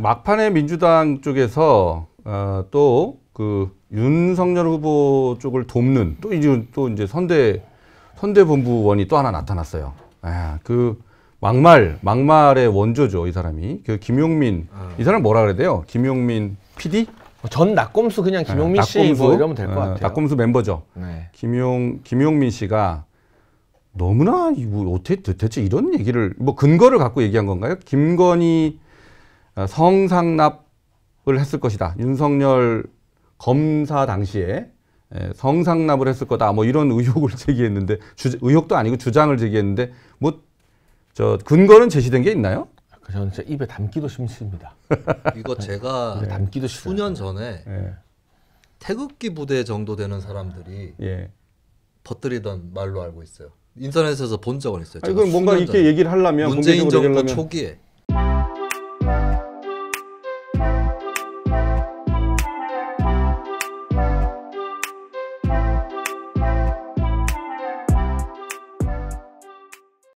막판에 민주당 쪽에서 어, 또 그 윤석열 후보 쪽을 돕는 또 이제 또 이제 선대 선대본부원이 또 하나 나타났어요. 아, 그 막말 막말의 원조죠 이 사람이 그 김용민 음. 이 사람 뭐라 그래야 돼요? 김용민 PD? 어, 전 낙검수 그냥 네, 김용민 아, 뭐 낙검수, 씨뭐 이러면 될것 어, 같아요. 낙검수 멤버죠. 네. 김용 김용민 씨가 너무나 뭐 어떻게 대체 이런 얘기를 뭐 근거를 갖고 얘기한 건가요? 김건희 어, 성상납을 했을 것이다. 윤석열 검사 당시에 예, 성상납을 했을 거다. 뭐 이런 의혹을 제기했는데 주, 의혹도 아니고 주장을 제기했는데 뭐 저 근거는 제시된 게 있나요? 저는 진짜 입에 담기도 심습니다. 이거 제가 네. 담기도 수년 전에 네. 태극기 부대 정도 되는 사람들이 예. 버뜨리던 말로 알고 있어요. 인터넷에서 본 적은 있어요. 아, 이건 뭔가 이렇게 얘기를 하려면 문재인 정부 하려면... 초기에